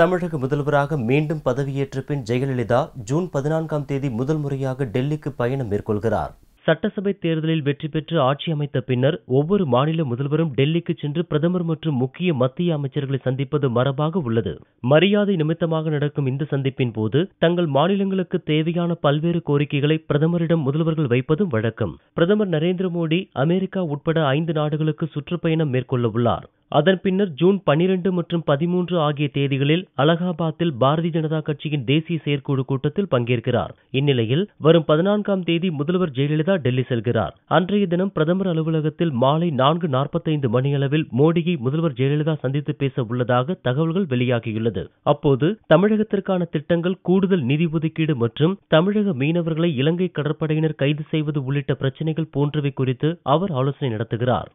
தமிழக முதல்வராக மீண்டும் பதவியேற்ற பின் ஜெயலலிதா ஜூன் பதினான்காம் தேதி முதல் முறையாக டெல்லிக்கு பயணம் மேற்கொள்கிறார் சட்டசபை தேர்தலில் வெற்றி பெற்று ஆட்சி அமைத்த பின்னர் ஒவ்வொரு மாநில முதல்வரும் டெல்லிக்கு சென்று பிரதமர் மற்றும் முக்கிய மத்திய அமைச்சர்களை சந்திப்பது மரபாக உள்ளது மரியாதை நிமித்தமாக நடக்கும் இந்த சந்திப்பின் போது தங்கள் மாநிலங்களுக்கு தேவையான பல்வேறு கோரிக்கைகளை பிரதமரிடம் முதல்வர்கள் வைப்பதும் வழக்கம் பிரதமர் நரேந்திர மோடி அமெரிக்கா உட்பட ஐந்து நாடுகளுக்கு சுற்றுப்பயணம் மேற்கொள்ள உள்ளார் அதன் பின்னர் ஜூன் பனிரெண்டு மற்றும் பதிமூன்று ஆகிய தேதிகளில் அலகாபாத்தில் பாரதிய ஜனதா கட்சியின் தேசிய செயற்குழு கூட்டத்தில் பங்கேற்கிறார் இந்நிலையில் வரும் பதினான்காம் தேதி முதல்வர் ஜெயலலிதா டெல்லி செல்கிறார் அன்றைய தினம் பிரதமர் அலுவலகத்தில் மாலை நான்கு நாற்பத்தைந்து மணியளவில் மோடியை முதல்வர் ஜெயலலிதா சந்தித்து பேச உள்ளதாக தகவல்கள் வெளியாகியுள்ளது அப்போது தமிழகத்திற்கான திட்டங்கள் கூடுதல் நிதி ஒதுக்கீடு மற்றும் தமிழக மீனவர்களை இலங்கை கடற்படையினர் கைது செய்வது உள்ளிட்ட பிரச்சினைகள் போன்றவை குறித்து அவர் ஆலோசனை நடத்துகிறார்